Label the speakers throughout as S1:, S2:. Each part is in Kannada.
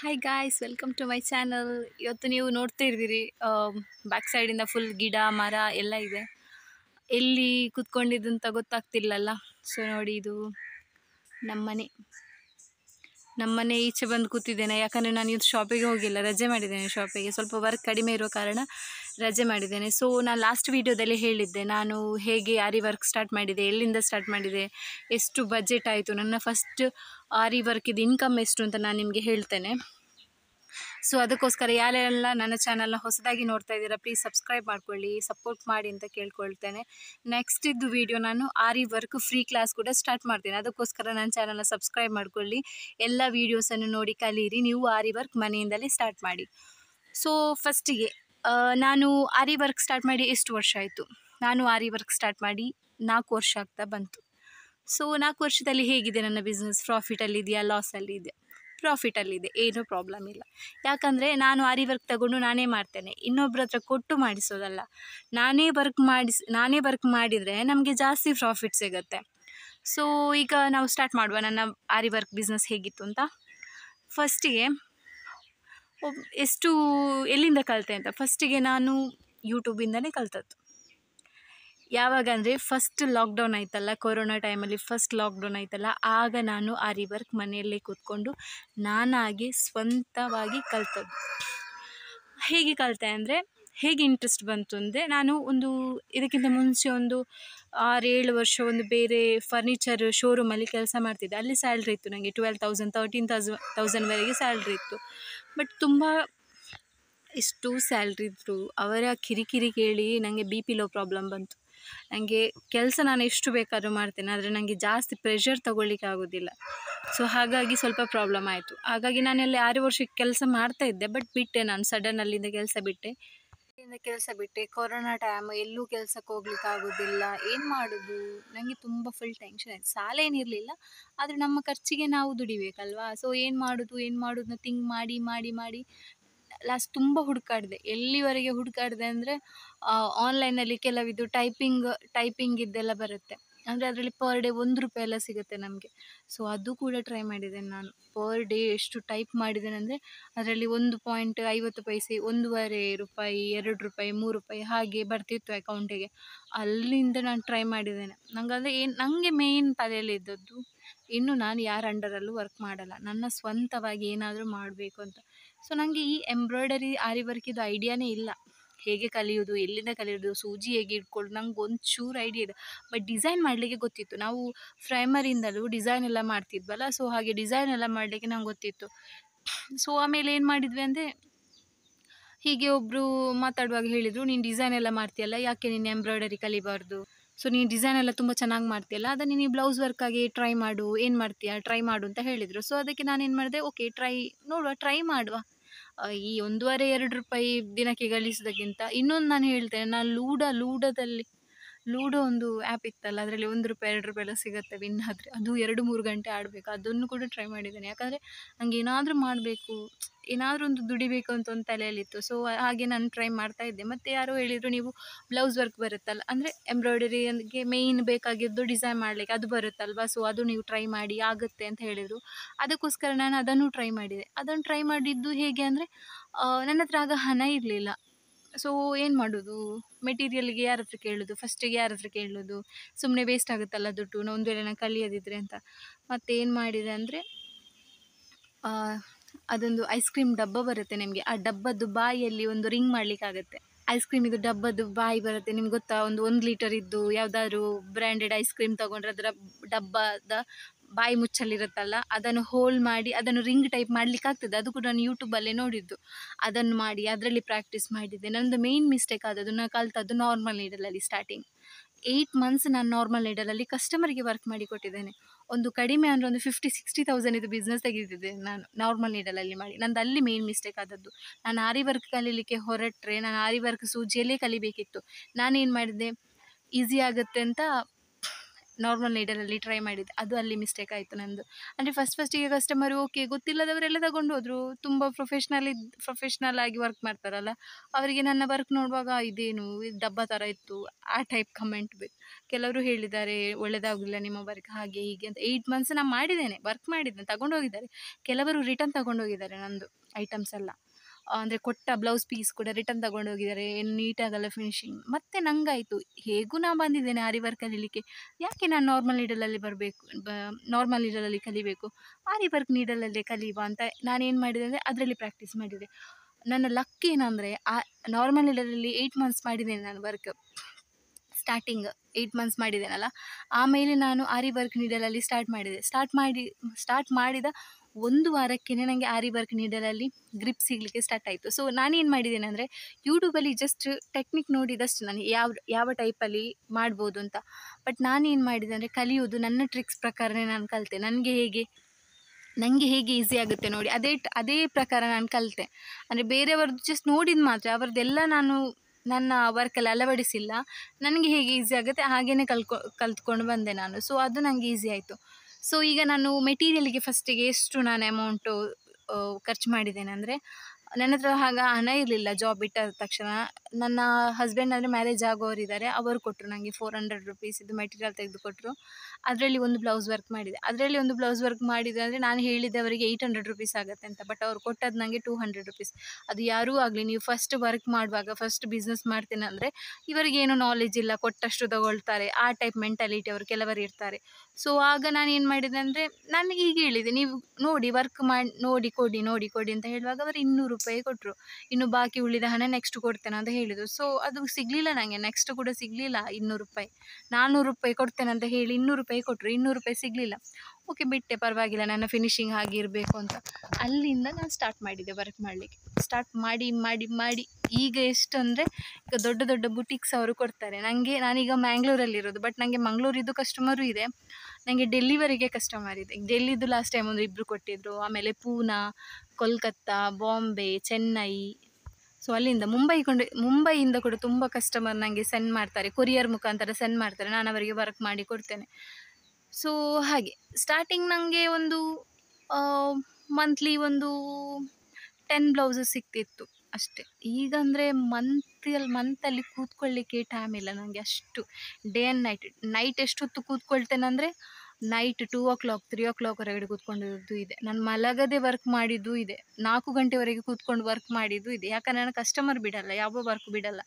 S1: hi guys welcome to my channel ಇವತ್ತು ನೀವು ನೋಡ್ತಾ ಇದ್ದೀರಿ ಬ್ಯಾಕ್ ಸೈಡಿಂದ ಫುಲ್ ಗಿಡ ಮರ ಎಲ್ಲ ಇದೆ ಎಲ್ಲಿ ಕೂತ್ಕೊಂಡಿದ್ದಂತ ಗೊತ್ತಾಗ್ತಿಲ್ಲಲ್ಲ ಸೊ ನೋಡಿ ಇದು ನಮ್ಮನೆ ನಮ್ಮನೆ ಈಚೆ ಬಂದು ಕೂತಿದ್ದೇನೆ ಯಾಕಂದರೆ ನಾನು ಇವತ್ತು ಶಾಪಿಗೆ ಹೋಗಿಲ್ಲ ರಜೆ ಮಾಡಿದ್ದೇನೆ ಶಾಪಿಗೆ ಸ್ವಲ್ಪ ವರ್ಕ್ ಕಡಿಮೆ ಇರೋ ಕಾರಣ ರಜೆ ಮಾಡಿದ್ದೇನೆ ಸೊ ನಾನು ಲಾಸ್ಟ್ ವೀಡಿಯೋದಲ್ಲಿ ಹೇಳಿದ್ದೆ ನಾನು ಹೇಗೆ ಆರಿ ವರ್ಕ್ ಸ್ಟಾರ್ಟ್ ಮಾಡಿದೆ ಎಲ್ಲಿಂದ ಸ್ಟಾರ್ಟ್ ಮಾಡಿದೆ ಎಷ್ಟು ಬಜೆಟ್ ಆಯಿತು ನನ್ನ ಫಸ್ಟ್ ಆರಿ ವರ್ಕಿದು ಇನ್ಕಮ್ ಎಷ್ಟು ಅಂತ ನಾನು ನಿಮಗೆ ಹೇಳ್ತೇನೆ ಸೊ ಅದಕ್ಕೋಸ್ಕರ ಯಾರೆಲ್ಲ ನನ್ನ ಚಾನಲ್ನ ಹೊಸದಾಗಿ ನೋಡ್ತಾ ಇದ್ದೀರಾ ಪ್ಲೀಸ್ ಸಬ್ಸ್ಕ್ರೈಬ್ ಮಾಡ್ಕೊಳ್ಳಿ ಸಪೋರ್ಟ್ ಮಾಡಿ ಅಂತ ಕೇಳ್ಕೊಳ್ತೇನೆ ನೆಕ್ಸ್ಟ್ ಇದ್ದು ವಿಡಿಯೋ ನಾನು ಆರಿ ವರ್ಕ್ ಫ್ರೀ ಕ್ಲಾಸ್ ಕೂಡ ಸ್ಟಾರ್ಟ್ ಮಾಡ್ತೇನೆ ಅದಕ್ಕೋಸ್ಕರ ನನ್ನ ಚಾನಲ್ನ ಸಬ್ಸ್ಕ್ರೈಬ್ ಮಾಡ್ಕೊಳ್ಳಿ ಎಲ್ಲ ವೀಡಿಯೋಸನ್ನು ನೋಡಿ ಕಲೀರಿ ನೀವು ಆರಿ ವರ್ಕ್ ಮನೆಯಿಂದಲೇ ಸ್ಟಾರ್ಟ್ ಮಾಡಿ ಸೊ ಫಸ್ಟಿಗೆ ನಾನು ಆರಿ ವರ್ಕ್ ಸ್ಟಾರ್ಟ್ ಮಾಡಿ ಎಷ್ಟು ವರ್ಷ ಆಯಿತು ನಾನು ಆರಿ ವರ್ಕ್ ಸ್ಟಾರ್ಟ್ ಮಾಡಿ ನಾಲ್ಕು ವರ್ಷ ಆಗ್ತಾ ಬಂತು ಸೊ ನಾಲ್ಕು ವರ್ಷದಲ್ಲಿ ಹೇಗಿದೆ ನನ್ನ ಬಿಸ್ನೆಸ್ ಪ್ರಾಫಿಟಲ್ಲಿದೆಯಾ ಲಾಸಲ್ಲಿದೆ ಪ್ರಾಫಿಟಲ್ಲಿದೆ ಏನೂ ಪ್ರಾಬ್ಲಮ್ ಇಲ್ಲ ಯಾಕಂದರೆ ನಾನು ಆರಿ ವರ್ಕ್ ತಗೊಂಡು ನಾನೇ ಮಾಡ್ತೇನೆ ಇನ್ನೊಬ್ಬರ ಹತ್ರ ಕೊಟ್ಟು ಮಾಡಿಸೋದಲ್ಲ ನಾನೇ ವರ್ಕ್ ಮಾಡಿಸ್ ನಾನೇ ವರ್ಕ್ ಮಾಡಿದರೆ ನಮಗೆ ಜಾಸ್ತಿ ಪ್ರಾಫಿಟ್ ಸಿಗುತ್ತೆ ಸೊ ಈಗ ನಾವು ಸ್ಟಾರ್ಟ್ ಮಾಡುವ ನನ್ನ ಆರಿ ವರ್ಕ್ ಬಿಸ್ನೆಸ್ ಹೇಗಿತ್ತು ಅಂತ ಫಸ್ಟಿಗೆ ಎಷ್ಟು ಎಲ್ಲಿಂದ ಕಲಿತೆ ಅಂತ ಫಸ್ಟಿಗೆ ನಾನು ಯೂಟ್ಯೂಬಿಂದನೇ ಕಲಿತದ್ದು ಯಾವಾಗ ಅಂದರೆ ಫಸ್ಟ್ ಲಾಕ್ಡೌನ್ ಆಯ್ತಲ್ಲ ಕೊರೋನಾ ಟೈಮಲ್ಲಿ ಫಸ್ಟ್ ಲಾಕ್ಡೌನ್ ಆಯ್ತಲ್ಲ ಆಗ ನಾನು ಆ ರಿವರ್ಕ್ ಮನೆಯಲ್ಲೇ ಕೂತ್ಕೊಂಡು ನಾನಾಗಿ ಸ್ವಂತವಾಗಿ ಕಲ್ತದ್ದು ಹೇಗೆ ಕಲಿತೆ ಅಂದರೆ ಹೇಗೆ ಇಂಟ್ರೆಸ್ಟ್ ಬಂತು ಅಂದರೆ ನಾನು ಒಂದು ಇದಕ್ಕಿಂತ ಮುಂಚೆ ಒಂದು ಆರೇಳು ವರ್ಷ ಒಂದು ಬೇರೆ ಫರ್ನಿಚರ್ ಶೋರೂಮಲ್ಲಿ ಕೆಲಸ ಮಾಡ್ತಿದ್ದೆ ಅಲ್ಲಿ ಸ್ಯಾಲ್ರಿ ಇತ್ತು ನನಗೆ ಟ್ವೆಲ್ ತೌಸಂಡ್ ತರ್ಟೀನ್ ತೌಸ ತೌಸಂಡ್ವರೆಗೆ ಸ್ಯಾಲ್ರಿ ಇತ್ತು ಬಟ್ ತುಂಬ ಇಷ್ಟು ಸ್ಯಾಲ್ರಿ ಇದ್ದರು ಅವರ ಕಿರಿಕಿರಿ ಕೇಳಿ ನನಗೆ ಬಿ ಪಿ ಲೋ ಪ್ರಾಬ್ಲಮ್ ಬಂತು ನನಗೆ ಕೆಲಸ ನಾನು ಎಷ್ಟು ಬೇಕಾದರೂ ಮಾಡ್ತೇನೆ ಆದರೆ ನನಗೆ ಜಾಸ್ತಿ ಪ್ರೆಷರ್ ತಗೊಳ್ಳಿಕ್ಕೆ ಆಗೋದಿಲ್ಲ ಸೊ ಹಾಗಾಗಿ ಸ್ವಲ್ಪ ಪ್ರಾಬ್ಲಮ್ ಆಯಿತು ಹಾಗಾಗಿ ನಾನಲ್ಲಿ ಆರು ವರ್ಷಕ್ಕೆ ಕೆಲಸ ಮಾಡ್ತಾ ಇದ್ದೆ ಬಟ್ ಬಿಟ್ಟೆ ನಾನು ಸಡನ್ ಅಲ್ಲಿಂದ ಕೆಲಸ ಬಿಟ್ಟೆ ಮನೆಯಿಂದ ಕೆಲಸ ಬಿಟ್ಟೆ ಕೊರೋನಾ ಟೈಮ್ ಎಲ್ಲೂ ಕೆಲಸಕ್ಕೆ ಹೋಗ್ಲಿಕ್ಕೆ ಆಗೋದಿಲ್ಲ ಏನು ಮಾಡೋದು ನನಗೆ ತುಂಬ ಫುಲ್ ಟೆನ್ಷನ್ ಆಯಿತು ಸಾಲ ಏನಿರಲಿಲ್ಲ ಆದರೆ ನಮ್ಮ ಖರ್ಚಿಗೆ ನಾವು ದುಡಿಬೇಕಲ್ವಾ ಸೊ ಏನು ಮಾಡೋದು ಏನು ಮಾಡೋದು ಥಿಂಕ್ ಮಾಡಿ ಮಾಡಿ ಮಾಡಿ ಲಾಸ್ಟ್ ತುಂಬ ಹುಡುಕಾಡಿದೆ ಎಲ್ಲಿವರೆಗೆ ಹುಡುಕಾಡಿದೆ ಅಂದರೆ ಆನ್ಲೈನಲ್ಲಿ ಕೆಲವಿದು ಟೈಪಿಂಗ್ ಟೈಪಿಂಗ್ ಇದ್ದೆಲ್ಲ ಬರುತ್ತೆ ಅಂದರೆ ಅದರಲ್ಲಿ ಪರ್ ಡೇ ಒಂದು ರೂಪಾಯಿ ಎಲ್ಲ ಸಿಗುತ್ತೆ ನಮಗೆ ಸೊ ಅದು ಕೂಡ ಟ್ರೈ ಮಾಡಿದ್ದೇನೆ ನಾನು ಪರ್ ಡೇ ಎಷ್ಟು ಟೈಪ್ ಮಾಡಿದ್ದೇನೆ ಅಂದರೆ ಅದರಲ್ಲಿ ಒಂದು ಪಾಯಿಂಟ್ ಐವತ್ತು ಪೈಸೆ ಒಂದೂವರೆ ರೂಪಾಯಿ ಎರಡು ರೂಪಾಯಿ ಮೂರು ರೂಪಾಯಿ ಹಾಗೆ ಬರ್ತಿತ್ತು ಅಕೌಂಟಿಗೆ ಅಲ್ಲಿಂದ ನಾನು ಟ್ರೈ ಮಾಡಿದ್ದೇನೆ ನನಗಂದರೆ ಏನು ನನಗೆ ಮೇಯ್ನ್ ಇದ್ದದ್ದು ಇನ್ನು ನಾನು ಯಾರ ಅಂಡರಲ್ಲೂ ವರ್ಕ್ ಮಾಡಲ್ಲ ನನ್ನ ಸ್ವಂತವಾಗಿ ಏನಾದರೂ ಮಾಡಬೇಕು ಅಂತ ಸೊ ನನಗೆ ಈ ಎಂಬ್ರಾಯ್ಡರಿ ಆರಿ ವರ್ಕಿದು ಐಡಿಯಾನೇ ಇಲ್ಲ ಹೇಗೆ ಕಲಿಯೋದು ಎಲ್ಲಿಂದ ಕಲಿಯೋದು ಸೂಜಿ ಹೇಗೆ ಇಟ್ಕೊಳ್ಳೋದು ನಂಗೆ ಒಂಚೂರು ಐಡಿಯಾ ಇದೆ ಬಟ್ ಡಿಸೈನ್ ಮಾಡಲಿಕ್ಕೆ ಗೊತ್ತಿತ್ತು ನಾವು ಫ್ರೈಮರಿಂದಲೂ ಡಿಸೈನ್ ಎಲ್ಲ ಮಾಡ್ತಿದ್ವಲ್ಲ ಸೊ ಹಾಗೆ ಡಿಸೈನ್ ಎಲ್ಲ ಮಾಡಲಿಕ್ಕೆ ನಂಗೆ ಗೊತ್ತಿತ್ತು ಸೊ ಆಮೇಲೆ ಏನು ಮಾಡಿದ್ವಿ ಅಂದರೆ ಹೀಗೆ ಒಬ್ಬರು ಮಾತಾಡುವಾಗ ಹೇಳಿದರು ನೀನು ಡಿಸೈನ್ ಎಲ್ಲ ಮಾಡ್ತೀಯಲ್ಲ ಯಾಕೆ ನೀನು ಎಂಬ್ರಾಯ್ಡರಿ ಕಲಿಬಾರ್ದು ಸೊ ನೀನು ಡಿಸೈನ್ ಎಲ್ಲ ತುಂಬ ಚೆನ್ನಾಗಿ ಮಾಡ್ತೀಯಲ್ಲ ಅದನ್ನು ನೀನು ಬ್ಲೌಸ್ ವರ್ಕಾಗಿ ಟ್ರೈ ಮಾಡು ಏನು ಮಾಡ್ತೀಯಾ ಟ್ರೈ ಮಾಡು ಅಂತ ಹೇಳಿದರು ಸೊ ಅದಕ್ಕೆ ನಾನೇನು ಮಾಡಿದೆ ಓಕೆ ಟ್ರೈ ನೋಡುವ ಟ್ರೈ ಮಾಡುವ ಈ ಒಂದೂವರೆ ಎರಡು ರೂಪಾಯಿ ದಿನಕ್ಕೆ ಗಳಿಸೋದಕ್ಕಿಂತ ಇನ್ನೊಂದು ನಾನು ಹೇಳ್ತೇನೆ ನಾನು ಲೂಡೋ ಲೂಡೋದಲ್ಲಿ ಲೂಡೋ ಒಂದು ಆ್ಯಪ್ ಇತ್ತಲ್ಲ ಅದರಲ್ಲಿ ಒಂದು ರೂಪಾಯಿ ಎರಡು ರೂಪಾಯಿ ಎಲ್ಲ ಸಿಗುತ್ತೆ ವಿನ್ ಆದರೆ ಅದು ಎರಡು ಮೂರು ಗಂಟೆ ಆಡಬೇಕು ಅದನ್ನು ಕೂಡ ಟ್ರೈ ಮಾಡಿದ್ದೇನೆ ಯಾಕಂದರೆ ನಂಗೆ ಏನಾದರೂ ಮಾಡಬೇಕು ಏನಾದರೂ ಒಂದು ದುಡಿಬೇಕು ಅಂತ ಒಂದು ತಲೆಯಲ್ಲಿತ್ತು ಸೊ ಹಾಗೆ ನಾನು ಟ್ರೈ ಮಾಡ್ತಾ ಇದ್ದೆ ಮತ್ತು ಯಾರೋ ಹೇಳಿದರು ನೀವು ಬ್ಲೌಸ್ ವರ್ಕ್ ಬರುತ್ತಲ್ಲ ಅಂದರೆ ಎಂಬ್ರಾಯ್ಡರಿಗೆ ಮೇಯ್ನ್ ಬೇಕಾಗಿದ್ದು ಡಿಸೈನ್ ಮಾಡಲಿಕ್ಕೆ ಅದು ಬರುತ್ತಲ್ವ ಸೊ ಅದು ನೀವು ಟ್ರೈ ಮಾಡಿ ಆಗುತ್ತೆ ಅಂತ ಹೇಳಿದರು ಅದಕ್ಕೋಸ್ಕರ ನಾನು ಅದನ್ನು ಟ್ರೈ ಮಾಡಿದೆ ಅದನ್ನು ಟ್ರೈ ಮಾಡಿದ್ದು ಹೇಗೆ ಅಂದರೆ ನನ್ನ ಹತ್ರ ಆಗ ಹಣ ಇರಲಿಲ್ಲ ಸೊ ಏನು ಮಾಡೋದು ಮೆಟೀರಿಯಲ್ಗೆ ಯಾರ ಹತ್ರ ಕೇಳೋದು ಫಸ್ಟಿಗೆ ಯಾರ ಹತ್ರ ಕೇಳೋದು ಸುಮ್ಮನೆ ವೇಸ್ಟ್ ಆಗುತ್ತಲ್ಲ ದುಡ್ಡು ನಾವು ಒಂದು ವೇಳೆ ನಾನು ಕಲಿಯೋದಿದ್ರೆ ಅಂತ ಮತ್ತು ಏನು ಮಾಡಿದೆ ಅಂದರೆ ಅದೊಂದು ಐಸ್ ಕ್ರೀಮ್ ಡಬ್ಬ ಬರುತ್ತೆ ನಿಮಗೆ ಆ ಡಬ್ಬದ್ದು ಬಾಯಲ್ಲಿ ಒಂದು ರಿಂಗ್ ಮಾಡಲಿಕ್ಕಾಗತ್ತೆ ಐಸ್ ಕ್ರೀಮಿದು ಡಬ್ಬದ್ದು ಬಾಯಿ ಬರುತ್ತೆ ನಿಮ್ಗೆ ಗೊತ್ತಾ ಒಂದು ಒಂದು ಲೀಟರ್ ಇದ್ದು ಯಾವುದಾದ್ರು ಬ್ರ್ಯಾಂಡೆಡ್ ಐಸ್ ಕ್ರೀಮ್ ತಗೊಂಡ್ರೆ ಅದರ ಡಬ್ಬದ ಬಾಯಿ ಮುಚ್ಚಲಿರುತ್ತಲ್ಲ ಅದನ್ನು ಹೋಲ್ ಮಾಡಿ ಅದನ್ನು ರಿಂಗ್ ಟೈಪ್ ಮಾಡಲಿಕ್ಕೆ ಆಗ್ತದೆ ಅದು ಕೂಡ ನಾನು ಯೂಟ್ಯೂಬಲ್ಲೇ ನೋಡಿದ್ದು ಅದನ್ನು ಮಾಡಿ ಅದರಲ್ಲಿ ಪ್ರಾಕ್ಟೀಸ್ ಮಾಡಿದ್ದೆ ನನ್ನದು ಮೇನ್ ಮಿಸ್ಟೇಕ್ ಆದದ್ದು ನಾನು ಕಲ್ತದ್ದು ನಾರ್ಮಲ್ ನೀಡಲಲ್ಲಿ ಸ್ಟಾರ್ಟಿಂಗ್ ಏಯ್ಟ್ ಮಂತ್ಸ್ ನಾನು ನಾರ್ಮಲ್ ನೀಡಲಲ್ಲಿ ಕಸ್ಟಮರಿಗೆ ವರ್ಕ್ ಮಾಡಿ ಕೊಟ್ಟಿದ್ದೇನೆ ಒಂದು ಕಡಿಮೆ ಅಂದರೆ ಒಂದು ಫಿಫ್ಟಿ ಸಿಕ್ಸ್ಟಿ ಇದು ಬಿಸ್ನೆಸ್ ತೆಗೆದಿದ್ದೆ ನಾನು ನಾರ್ಮಲ್ ನೀಡಲಲ್ಲಿ ಮಾಡಿ ನಂದು ಅಲ್ಲಿ ಮೇನ್ ಮಿಸ್ಟೇಕ್ ಆದದ್ದು ನಾನು ಆರಿ ವರ್ಕ್ ಕಲೀಲಿಕ್ಕೆ ಹೊರಟ್ರೆ ನಾನು ಆರಿ ವರ್ಕ್ ಸೂಜಿಯಲ್ಲೇ ಕಲಿಬೇಕಿತ್ತು ನಾನೇನು ಮಾಡಿದೆ ಈಸಿ ಆಗುತ್ತೆ ಅಂತ ನಾರ್ಮಲ್ ನೀಡಲಲ್ಲಿ ಟ್ರೈ ಮಾಡಿದ್ದೆ ಅದು ಅಲ್ಲಿ ಮಿಸ್ಟೇಕ್ ಆಯಿತು ನಂದು ಅಂದರೆ ಫಸ್ಟ್ ಫಸ್ಟಿಗೆ ಕಸ್ಟಮರ್ ಓಕೆ ಗೊತ್ತಿಲ್ಲದವರೆಲ್ಲ ತಗೊಂಡು ಹೋದರು ತುಂಬ ಪ್ರೊಫೆಷ್ನಲ್ ಇದು ಪ್ರೊಫೆಷ್ನಲ್ ಆಗಿ ವರ್ಕ್ ಮಾಡ್ತಾರಲ್ಲ ಅವರಿಗೆ ನನ್ನ ವರ್ಕ್ ನೋಡುವಾಗ ಇದೇನು ಡಬ್ಬ ಥರ ಇತ್ತು ಆ ಟೈಪ್ ಕಮೆಂಟ್ ಬೇಕು ಕೆಲವರು ಹೇಳಿದ್ದಾರೆ ಒಳ್ಳೆದಾಗಲಿಲ್ಲ ನಿಮ್ಮ ವರ್ಕ್ ಹಾಗೆ ಹೀಗೆ ಅಂತ ಏಯ್ಟ್ ಮಂತ್ಸ್ ನಾನು ಮಾಡಿದ್ದೇನೆ ವರ್ಕ್ ಮಾಡಿದ್ದೇನೆ ತಗೊಂಡೋಗಿದ್ದಾರೆ ಕೆಲವರು ರಿಟರ್ನ್ ತಗೊಂಡೋಗಿದ್ದಾರೆ ನಂದು ಐಟಮ್ಸ್ ಎಲ್ಲ ಅಂದರೆ ಕೊಟ್ಟ ಬ್ಲೌಸ್ ಪೀಸ್ ಕೂಡ ರಿಟರ್ನ್ ತಗೊಂಡು ಹೋಗಿದ್ದಾರೆ ಏನು ನೀಟಾಗಲ್ಲ ಫಿನಿಶಿಂಗ್ ಮತ್ತು ನಂಗಾಯಿತು ಹೇಗೂ ನಾನು ಬಂದಿದ್ದೇನೆ ಆರಿ ವರ್ಕ್ ಕಲೀಲಿಕ್ಕೆ ಯಾಕೆ ನಾನು ನಾರ್ಮಲ್ ನೀಡಲಲ್ಲಿ ಬರಬೇಕು ಬ ನಾರ್ಮಲ್ ನೀಡಲಲ್ಲಿ ಕಲಿಬೇಕು ಆರಿ ವರ್ಕ್ ನೀಡಲಲ್ಲೇ ಕಲಿಯುವ ಅಂತ ನಾನೇನು ಮಾಡಿದೆ ಅಂದರೆ ಅದರಲ್ಲಿ ಪ್ರಾಕ್ಟೀಸ್ ಮಾಡಿದೆ ನನ್ನ ಲಕ್ ಏನಂದರೆ ಆ ನಾರ್ಮಲ್ ನೀಡಲಲ್ಲಿ ಏಯ್ಟ್ ಮಂತ್ಸ್ ಮಾಡಿದ್ದೇನೆ ನಾನು ವರ್ಕ್ ಸ್ಟಾರ್ಟಿಂಗ್ ಏಯ್ಟ್ ಮಂತ್ಸ್ ಮಾಡಿದ್ದೇನಲ್ಲ ಆಮೇಲೆ ನಾನು ಆರಿ ವರ್ಕ್ ನೀಡಲಲ್ಲಿ ಸ್ಟಾರ್ಟ್ ಮಾಡಿದೆ ಸ್ಟಾರ್ಟ್ ಮಾಡಿ ಸ್ಟಾರ್ಟ್ ಮಾಡಿದ ಒಂದು ವಾರಕ್ಕೇ ನನಗೆ ಆರಿ ವರ್ಕ್ ನೀಡಲಲ್ಲಿ ಗ್ರಿಪ್ ಸಿಗಲಿಕ್ಕೆ ಸ್ಟಾರ್ಟ್ ಆಯಿತು ಸೊ ನಾನೇನು ಮಾಡಿದ್ದೇನೆ ಅಂದರೆ ಯೂಟ್ಯೂಬಲ್ಲಿ ಜಸ್ಟ್ ಟೆಕ್ನಿಕ್ ನೋಡಿದಷ್ಟು ನಾನು ಯಾವ ಯಾವ ಟೈಪಲ್ಲಿ ಮಾಡ್ಬೋದು ಅಂತ ಬಟ್ ನಾನೇನು ಮಾಡಿದೆ ಅಂದರೆ ಕಲಿಯೋದು ನನ್ನ ಟ್ರಿಕ್ಸ್ ಪ್ರಕಾರನೇ ನಾನು ಕಲಿತೆ ನನಗೆ ಹೇಗೆ ನನಗೆ ಹೇಗೆ ಈಸಿ ಆಗುತ್ತೆ ನೋಡಿ ಅದೇ ಅದೇ ಪ್ರಕಾರ ನಾನು ಕಲಿತೆ ಅಂದರೆ ಬೇರೆಯವ್ರದ್ದು ಜಸ್ಟ್ ನೋಡಿದ ಮಾತ್ರ ಅವ್ರದ್ದೆಲ್ಲ ನಾನು ನನ್ನ ವರ್ಕಲ್ಲಿ ಅಳವಡಿಸಿಲ್ಲ ನನಗೆ ಹೇಗೆ ಈಸಿ ಆಗುತ್ತೆ ಹಾಗೆಯೇ ಕಲ್ಕೊ ಕಲ್ತ್ಕೊಂಡು ಬಂದೆ ನಾನು ಸೊ ಅದು ನನಗೆ ಈಸಿ ಆಯಿತು ಸೊ ಈಗ ನಾನು ಮೆಟೀರಿಯಲ್ಗೆ ಫಸ್ಟಿಗೆ ಎಷ್ಟು ನಾನು ಅಮೌಂಟು ಖರ್ಚು ಮಾಡಿದ್ದೇನೆ ಅಂದರೆ ನನ್ನ ಹತ್ರ ಆಗ ಹಣ ಇರಲಿಲ್ಲ ಜಾಬ್ ಬಿಟ್ಟ ತಕ್ಷಣ ನನ್ನ ಹಸ್ಬೆಂಡ್ ಅಂದರೆ ಮ್ಯಾರೇಜ್ ಇದ್ದಾರೆ ಅವರು ಕೊಟ್ಟರು ನನಗೆ ಫೋರ್ ಹಂಡ್ರೆಡ್ ರುಪೀಸ್ ಇದು ಮೆಟೀರಿಯಲ್ ತೆಗೆದುಕೊಟ್ರು ಅದರಲ್ಲಿ ಒಂದು ಬ್ಲೌಸ್ ವರ್ಕ್ ಮಾಡಿದೆ ಅದರಲ್ಲಿ ಒಂದು ಬ್ಲೌಸ್ ವರ್ಕ್ ಮಾಡಿದೆ ಅಂದರೆ ನಾನು ಹೇಳಿದ್ದೆ ಅವರಿಗೆ ಏಯ್ಟ್ ಹಂಡ್ರೆಡ್ ರುಪೀಸ್ ಆಗುತ್ತೆ ಅಂತ ಬಟ್ ಅವ್ರು ಕೊಟ್ಟದ್ದು ನನಗೆ ಟೂ ಹಂಡ್ರೆಡ್ ರುಪೀಸ್ ಅದು ಯಾರೂ ಆಗಲಿ ನೀವು ಫಸ್ಟ್ ವರ್ಕ್ ಮಾಡುವಾಗ ಫಸ್ಟ್ ಬಿಸ್ನೆಸ್ ಮಾಡ್ತೀನಿ ಅಂದರೆ ಇವರಿಗೇನು ನಾಲೆಜ್ ಇಲ್ಲ ಕೊಟ್ಟಷ್ಟು ತಗೊಳ್ತಾರೆ ಆ ಟೈಪ್ ಮೆಂಟಾಲಿಟಿ ಅವರು ಕೆಲವರು ಇರ್ತಾರೆ ಸೊ ಆಗ ನಾನು ಏನು ಮಾಡಿದೆ ಅಂದರೆ ನನಗೆ ಈಗ ಹೇಳಿದೆ ನೀವು ನೋಡಿ ವರ್ಕ್ ಮಾಡಿ ನೋಡಿ ಕೊಡಿ ನೋಡಿ ಕೊಡಿ ಅಂತ ಹೇಳುವಾಗ ಅವರು ಇನ್ನೂರು ರೂಪಾಯಿ ಕೊಟ್ಟರು ಇನ್ನು ಬಾಕಿ ಉಳಿದ ಹಣ ನೆಕ್ಸ್ಟ್ ಕೊಡ್ತೇನೆ ಅಂತ ಹೇಳಿದರು ಸೊ ಅದು ಸಿಗಲಿಲ್ಲ ನನಗೆ ನೆಕ್ಸ್ಟ್ ಕೂಡ ಸಿಗಲಿಲ್ಲ ಇನ್ನೂರು ರೂಪಾಯಿ ನಾನ್ನೂರು ರೂಪಾಯಿ ಕೊಡ್ತೇನೆ ಅಂತ ಹೇಳಿ ಇನ್ನೂರು ರೂಪಾಯಿ ಕೊಟ್ಟರು ಇನ್ನೂರು ರೂಪಾಯಿ ಸಿಗಲಿಲ್ಲ ಓಕೆ ಬಿಟ್ಟೆ ಪರವಾಗಿಲ್ಲ ನನ್ನ ಫಿನಿಷಿಂಗ್ ಆಗಿರಬೇಕು ಅಂತ ಅಲ್ಲಿಂದ ನಾನು ಸ್ಟಾರ್ಟ್ ಮಾಡಿದೆ ವರ್ಕ್ ಮಾಡಲಿಕ್ಕೆ ಸ್ಟಾರ್ಟ್ ಮಾಡಿ ಮಾಡಿ ಮಾಡಿ ಈಗ ಎಷ್ಟು ಅಂದರೆ ಈಗ ದೊಡ್ಡ ದೊಡ್ಡ ಬುಟಿಕ್ಸ್ ಅವರು ಕೊಡ್ತಾರೆ ನನಗೆ ನಾನೀಗ ಮ್ಯಾಂಗ್ಳೂರಲ್ಲಿರೋದು ಬಟ್ ನನಗೆ ಮಂಗಳೂರಿದ್ದು ಕಸ್ಟಮರು ಇದೆ ನನಗೆ ಡೆಲ್ಲಿವರಿಗೆ ಕಸ್ಟಮರ್ ಇದೆ ಡೆಲ್ಲಿದು ಲಾಸ್ಟ್ ಟೈಮ್ ಒಂದು ಇಬ್ಬರು ಕೊಟ್ಟಿದ್ದರು ಆಮೇಲೆ ಪೂನಾ ಕೋಲ್ಕತ್ತಾ ಬಾಂಬೆ ಚೆನ್ನೈ ಸೊ ಅಲ್ಲಿಂದ ಮುಂಬೈ ಕೊಂಡು ಮುಂಬೈಯಿಂದ ಕೂಡ ತುಂಬ ಕಸ್ಟಮರ್ ನನಗೆ ಸೆಂಡ್ ಮಾಡ್ತಾರೆ ಕೊರಿಯರ್ ಮುಖಾಂತರ ಸೆಂಡ್ ಮಾಡ್ತಾರೆ ನಾನು ಅವರಿಗೆ ವರ್ಕ್ ಮಾಡಿ ಕೊಡ್ತೇನೆ ಸೊ ಹಾಗೆ ಸ್ಟಾರ್ಟಿಂಗ್ ನನಗೆ ಒಂದು ಮಂತ್ಲಿ ಒಂದು ಟೆನ್ ಬ್ಲೌಸಸ್ ಸಿಗ್ತಿತ್ತು ಅಷ್ಟೆ ಈಗ ಅಂದರೆ ಮಂತಲ್ಲಿ ಮಂತಲ್ಲಿ ಕೂತ್ಕೊಳ್ಳಿಕ್ಕೆ ಟೈಮ್ ಇಲ್ಲ ನನಗೆ ಅಷ್ಟು ಡೇ ಆ್ಯಂಡ್ ನೈಟ್ ನೈಟ್ ಎಷ್ಟೊತ್ತು ಕೂತ್ಕೊಳ್ತೇನೆಂದರೆ night two o'clock three o'clock ಹೊರಗಡೆ ಕೂತ್ಕೊಂಡಿರೋದು ಇದೆ ನಾನು ಮಲಗದೆ ವರ್ಕ್ ಮಾಡಿದ್ದು ಇದೆ ನಾಲ್ಕು ಗಂಟೆವರೆಗೆ ಕೂತ್ಕೊಂಡು ವರ್ಕ್ ಮಾಡಿದ್ದು ಇದೆ ಯಾಕಂದರೆ ನಾನು ಕಸ್ಟಮರ್ ಬಿಡಲ್ಲ ಯಾವ ವರ್ಕ್ ಬಿಡಲ್ಲ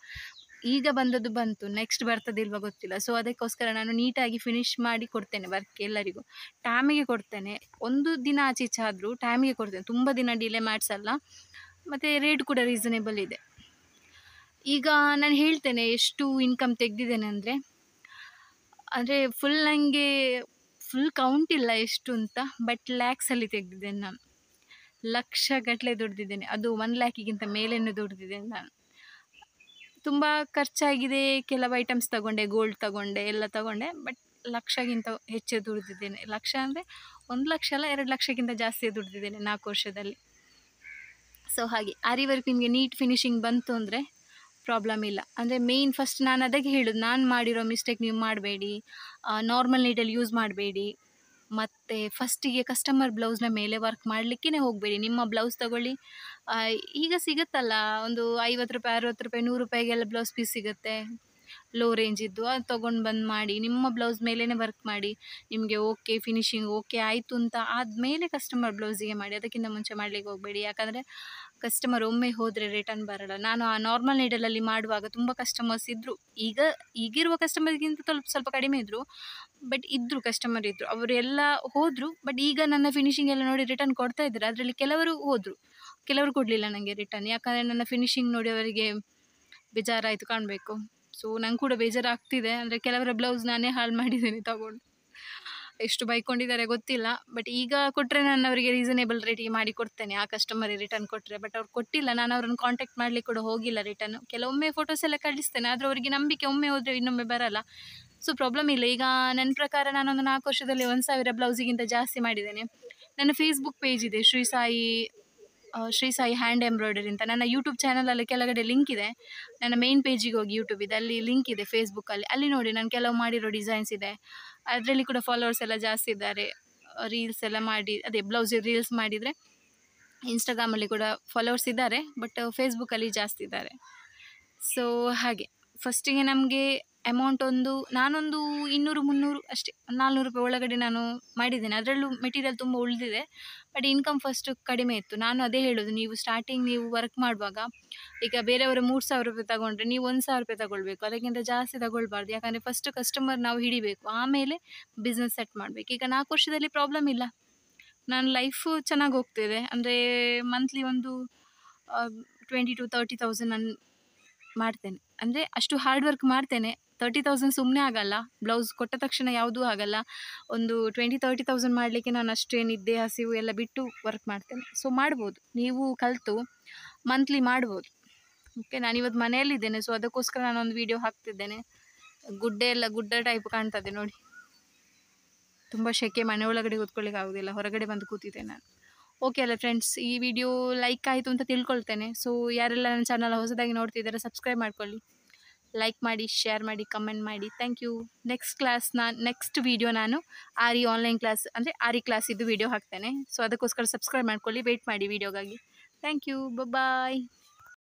S1: ಈಗ ಬಂದದ್ದು ಬಂತು ನೆಕ್ಸ್ಟ್ ಬರ್ತದಿಲ್ವ ಗೊತ್ತಿಲ್ಲ ಸೊ ಅದಕ್ಕೋಸ್ಕರ ನಾನು ನೀಟಾಗಿ ಫಿನಿಶ್ ಮಾಡಿ ಕೊಡ್ತೇನೆ ವರ್ಕ್ ಎಲ್ಲರಿಗೂ ಟೈಮಿಗೆ ಕೊಡ್ತೇನೆ ಒಂದು ದಿನ ಆಚೆ ಈಚೆ ಆದರೂ ಟೈಮಿಗೆ ಕೊಡ್ತೇನೆ ತುಂಬ ದಿನ ಡಿಲೇ ಮಾಡಿಸಲ್ಲ ಮತ್ತು ರೇಟ್ ಕೂಡ ರೀಸನೇಬಲ್ ಇದೆ ಈಗ ನಾನು ಹೇಳ್ತೇನೆ ಎಷ್ಟು ಇನ್ಕಮ್ ತೆಗೆದಿದ್ದೇನೆ ಅಂದರೆ ಅಂದರೆ ಫುಲ್ ನನಗೆ ಫುಲ್ ಕೌಂಟ್ ಇಲ್ಲ ಎಷ್ಟು ಅಂತ ಬಟ್ ಲ್ಯಾಕ್ಸಲ್ಲಿ ತೆಗೆದಿದ್ದೇನೆ ನಾನು ಲಕ್ಷ ಗಟ್ಟಲೆ ದುಡ್ದಿದ್ದೇನೆ ಅದು ಒನ್ ಲ್ಯಾಕಿಗಿಂತ ಮೇಲೇನು ದುಡ್ದಿದ್ದೇನೆ ನಾನು ತುಂಬ ಖರ್ಚಾಗಿದೆ ಕೆಲವು ಐಟಮ್ಸ್ ತಗೊಂಡೆ ಗೋಲ್ಡ್ ತಗೊಂಡೆ ಎಲ್ಲ ತಗೊಂಡೆ ಬಟ್ ಲಕ್ಷಗಿಂತ ಹೆಚ್ಚು ದುಡಿದಿದ್ದೇನೆ ಲಕ್ಷ ಅಂದರೆ ಒಂದು ಲಕ್ಷ ಅಲ್ಲ ಎರಡು ಲಕ್ಷಕ್ಕಿಂತ ಜಾಸ್ತಿ ದುಡಿದಿದ್ದೇನೆ ನಾಲ್ಕು ವರ್ಷದಲ್ಲಿ ಸೊ ಹಾಗೆ ಆರಿ ವರ್ಕ್ ನಿಮಗೆ ನೀಟ್ ಫಿನಿಶಿಂಗ್ ಬಂತು ಅಂದರೆ ಪ್ರಾಬ್ಲಮ್ ಇಲ್ಲ ಅಂದರೆ ಮೇಯ್ನ್ ಫಸ್ಟ್ ನಾನು ಅದಕ್ಕೆ ಹೇಳೋದು ನಾನು ಮಾಡಿರೋ ಮಿಸ್ಟೇಕ್ ನೀವು ಮಾಡಬೇಡಿ ನಾರ್ಮಲ್ ನೀಡಲ್ಲಿ ಯೂಸ್ ಮಾಡಬೇಡಿ ಮತ್ತು ಫಸ್ಟಿಗೆ ಕಸ್ಟಮರ್ ಬ್ಲೌಸ್ನ ಮೇಲೆ ವರ್ಕ್ ಮಾಡಲಿಕ್ಕೇ ಹೋಗಬೇಡಿ ನಿಮ್ಮ ಬ್ಲೌಸ್ ತಗೊಳ್ಳಿ ಈಗ ಸಿಗುತ್ತಲ್ಲ ಒಂದು ಐವತ್ತು ರೂಪಾಯಿ ಅರವತ್ತು ರೂಪಾಯಿ ನೂರು ರೂಪಾಯಿಗೆಲ್ಲ ಬ್ಲೌಸ್ ಪೀಸ್ ಸಿಗುತ್ತೆ ಲೋ ರೇಂಜಿದ್ದು ಅದು ತೊಗೊಂಡು ಬಂದು ಮಾಡಿ ನಿಮ್ಮ ಬ್ಲೌಸ್ ಮೇಲೇ ವರ್ಕ್ ಮಾಡಿ ನಿಮಗೆ ಓಕೆ ಫಿನಿಶಿಂಗ್ ಓಕೆ ಆಯಿತು ಅಂತ ಆದಮೇಲೆ ಕಸ್ಟಮರ್ ಬ್ಲೌಸಿಗೆ ಮಾಡಿ ಅದಕ್ಕಿಂತ ಮುಂಚೆ ಮಾಡಲಿಕ್ಕೆ ಹೋಗಬೇಡಿ ಯಾಕಂದರೆ ಕಸ್ಟಮರ್ ಒಮ್ಮೆ ಹೋದರೆ ರಿಟರ್ನ್ ಬರೋಲ್ಲ ನಾನು ಆ ನಾರ್ಮಲ್ ನೀಡಲಲ್ಲಿ ಮಾಡುವಾಗ ತುಂಬ ಕಸ್ಟಮರ್ಸ್ ಇದ್ದರು ಈಗ ಈಗಿರುವ ಕಸ್ಟಮರ್ಗಿಂತ ಸ್ವಲ್ಪ ಸ್ವಲ್ಪ ಕಡಿಮೆ ಇದ್ದರು ಬಟ್ ಇದ್ದರು ಕಸ್ಟಮರ್ ಇದ್ದರು ಅವರೆಲ್ಲ ಹೋದರು ಬಟ್ ಈಗ ನನ್ನ ಫಿನಿಶಿಂಗ್ ಎಲ್ಲ ನೋಡಿ ರಿಟರ್ನ್ ಕೊಡ್ತಾ ಇದ್ದಾರೆ ಅದರಲ್ಲಿ ಕೆಲವರು ಹೋದರು ಕೆಲವರು ಕೊಡಲಿಲ್ಲ ನನಗೆ ರಿಟರ್ನ್ ಯಾಕಂದರೆ ನನ್ನ ಫಿನಿಶಿಂಗ್ ನೋಡಿ ಅವರಿಗೆ ಬೇಜಾರಾಯಿತು ಕಾಣಬೇಕು ಸೊ ನಂಗೆ ಕೂಡ ಬೇಜಾರಾಗ್ತಿದೆ ಅಂದರೆ ಕೆಲವರ ಬ್ಲೌಸ್ ನಾನೇ ಹಾಳು ಮಾಡಿದ್ದೀನಿ ತಗೊಂಡು ಎಷ್ಟು ಬೈಕೊಂಡಿದ್ದಾರೆ ಗೊತ್ತಿಲ್ಲ ಬಟ್ ಈಗ ಕೊಟ್ಟರೆ ನಾನು ಅವರಿಗೆ ರೀಸನೇಬಲ್ ರೇಟಿಗೆ ಮಾಡಿ ಕೊಡ್ತೇನೆ ಆ ಕಸ್ಟಮರಿಗೆ ರಿಟರ್ನ್ ಕೊಟ್ಟರೆ ಬಟ್ ಅವ್ರು ಕೊಟ್ಟಿಲ್ಲ ನಾನು ಅವ್ರನ್ನ ಕಾಂಟ್ಯಾಕ್ಟ್ ಮಾಡಲಿಕ್ಕೆ ಕೂಡ ಹೋಗಿಲ್ಲ ರಿಟರ್ನ್ ಕೆಲವೊಮ್ಮೆ ಫೋಟೋಸ್ ಎಲ್ಲ ಕಳಿಸ್ತೇನೆ ಆದರೆ ಅವರಿಗೆ ನಂಬಿಕೆ ಒಮ್ಮೆ ಹೋದರೆ ಇನ್ನೊಮ್ಮೆ ಬರಲ್ಲ ಸೊ ಪ್ರಾಬ್ಲಮ್ ಇಲ್ಲ ಈಗ ನನ್ನ ಪ್ರಕಾರ ನಾನೊಂದು ನಾಲ್ಕು ವರ್ಷದಲ್ಲಿ ಒಂದು ಸಾವಿರ ಬ್ಲೌಸಿಗಿಂತ ಜಾಸ್ತಿ ಮಾಡಿದ್ದೇನೆ ನನ್ನ ಫೇಸ್ಬುಕ್ ಪೇಜ್ ಇದೆ ಶ್ರೀ ಸಾಯಿ ಶ್ರೀ ಸಾಯಿ ಹ್ಯಾಂಡ್ ಎಂಬ್ರಾಯ್ಡರಿ ಅಂತ ನನ್ನ ಯೂಟ್ಯೂಬ್ ಚಾನಲಲ್ಲಿ ಕೆಳಗಡೆ ಲಿಂಕ್ ಇದೆ ನನ್ನ ಮೇನ್ ಪೇಜಿಗೆ ಹೋಗಿ ಯೂಟ್ಯೂಬ್ ಇದೆ ಅಲ್ಲಿ ಲಿಂಕ್ ಇದೆ ಫೇಸ್ಬುಕ್ಕಲ್ಲಿ ಅಲ್ಲಿ ನೋಡಿ ನಾನು ಕೆಲವು ಮಾಡಿರೋ ಡಿಸೈನ್ಸ್ ಇದೆ ಅದರಲ್ಲಿ ಕೂಡ ಫಾಲೋವರ್ಸ್ ಎಲ್ಲ ಜಾಸ್ತಿ ಇದ್ದಾರೆ ರೀಲ್ಸ್ ಎಲ್ಲ ಮಾಡಿ ಅದೇ ಬ್ಲೌಸ್ ರೀಲ್ಸ್ ಮಾಡಿದರೆ ಇನ್ಸ್ಟಾಗ್ರಾಮಲ್ಲಿ ಕೂಡ ಫಾಲೋವರ್ಸ್ ಇದ್ದಾರೆ ಬಟ್ ಫೇಸ್ಬುಕ್ಕಲ್ಲಿ ಜಾಸ್ತಿ ಇದ್ದಾರೆ ಸೊ ಹಾಗೆ ಫಸ್ಟಿಗೆ ನಮಗೆ ಅಮೌಂಟ್ ಒಂದು ನಾನೊಂದು ಇನ್ನೂರು ಮುನ್ನೂರು ಅಷ್ಟೇ ನಾಲ್ನೂರು ರೂಪಾಯಿ ಒಳಗಡೆ ನಾನು ಮಾಡಿದ್ದೇನೆ ಅದರಲ್ಲೂ ಮೆಟೀರಿಯಲ್ ತುಂಬ ಉಳಿದಿದೆ ಬಟ್ ಇನ್ಕಮ್ ಫಸ್ಟು ಕಡಿಮೆ ಇತ್ತು ನಾನು ಅದೇ ಹೇಳೋದು ನೀವು ಸ್ಟಾರ್ಟಿಂಗ್ ನೀವು ವರ್ಕ್ ಮಾಡುವಾಗ ಈಗ ಬೇರೆಯವರು ಮೂರು ಸಾವಿರ ರೂಪಾಯಿ ತಗೊಂಡ್ರೆ ನೀವು ಒಂದು ಸಾವಿರ ರೂಪಾಯಿ ತಗೊಳ್ಬೇಕು ಅದಕ್ಕಿಂತ ಜಾಸ್ತಿ ತಗೊಳ್ಬಾರ್ದು ಯಾಕಂದರೆ ಫಸ್ಟ್ ಕಸ್ಟಮರ್ ನಾವು ಹಿಡಿಬೇಕು ಆಮೇಲೆ ಬಿಸ್ನೆಸ್ ಸೆಟ್ ಮಾಡಬೇಕು ಈಗ ನಾಲ್ಕು ವರ್ಷದಲ್ಲಿ ಪ್ರಾಬ್ಲಮ್ ಇಲ್ಲ ನನ್ನ ಲೈಫು ಚೆನ್ನಾಗಿ ಹೋಗ್ತಿದೆ ಅಂದರೆ ಮಂತ್ಲಿ ಒಂದು ಟ್ವೆಂಟಿ ಟು ತರ್ಟಿ ತೌಸಂಡ್ ನನ್ನ ಮಾಡ್ತೇನೆ ಅಂದರೆ ಅಷ್ಟು ಹಾರ್ಡ್ ವರ್ಕ್ ಮಾಡ್ತೇನೆ ತರ್ಟಿ ತೌಸಂಡ್ ಸುಮ್ಮನೆ ಆಗಲ್ಲ ಬ್ಲೌಸ್ ಕೊಟ್ಟ ತಕ್ಷಣ ಯಾವುದೂ ಆಗಲ್ಲ ಒಂದು ಟ್ವೆಂಟಿ ತರ್ಟಿ ತೌಸಂಡ್ ಮಾಡಲಿಕ್ಕೆ ನಾನು ಅಷ್ಟೇ ಹಸಿವು ಎಲ್ಲ ಬಿಟ್ಟು ವರ್ಕ್ ಮಾಡ್ತೇನೆ ಸೊ ಮಾಡ್ಬೋದು ನೀವು ಕಲಿತು ಮಂತ್ಲಿ ಮಾಡ್ಬೋದು ಓಕೆ ಇವತ್ತು ಮನೆಯಲ್ಲಿದ್ದೇನೆ ಸೊ ಅದಕ್ಕೋಸ್ಕರ ನಾನೊಂದು ವೀಡಿಯೋ ಹಾಕ್ತಿದ್ದೇನೆ ಗುಡ್ಡೆ ಎಲ್ಲ ಗುಡ್ಡ ಟೈಪ್ ಕಾಣ್ತದೆ ನೋಡಿ ತುಂಬ ಶೆಕೆ ಮನೆ ಒಳಗಡೆ ಕೂತ್ಕೊಳ್ಳಿಕ್ಕೆ ಆಗೋದಿಲ್ಲ ಹೊರಗಡೆ ಬಂದು ಕೂತಿದ್ದೆ ನಾನು ಓಕೆ ಅಲ್ಲ ಫ್ರೆಂಡ್ಸ್ ಈ ವಿಡಿಯೋ ಲೈಕ್ ಆಯಿತು ಅಂತ ತಿಳ್ಕೊಳ್ತೇನೆ ಸೊ ಯಾರೆಲ್ಲ ನನ್ನ ಚಾನಲ್ ಹೊಸದಾಗಿ ನೋಡ್ತಿದ್ದಾರೆ ಸಬ್ಸ್ಕ್ರೈಬ್ ಮಾಡ್ಕೊಳ್ಳಿ ಲೈಕ್ ಮಾಡಿ ಶೇರ್ ಮಾಡಿ ಕಮೆಂಟ್ ಮಾಡಿ ಥ್ಯಾಂಕ್ ಯು ನೆಕ್ಸ್ಟ್ ಕ್ಲಾಸ್ ನಾನು ನೆಕ್ಸ್ಟ್ ವಿಡಿಯೋ ನಾನು ಆರಿ ಆನ್ಲೈನ್ ಕ್ಲಾಸ್ ಅಂದರೆ ಆರಿ ಕ್ಲಾಸ್ ಇದು ವಿಡಿಯೋ ಹಾಕ್ತೇನೆ ಸೊ ಅದಕ್ಕೋಸ್ಕರ ಸಬ್ಸ್ಕ್ರೈಬ್ ಮಾಡ್ಕೊಳ್ಳಿ ವೆಯ್ಟ್ ಮಾಡಿ ವಿಡಿಯೋಗಾಗಿ ಥ್ಯಾಂಕ್ ಯು ಬಾಯ್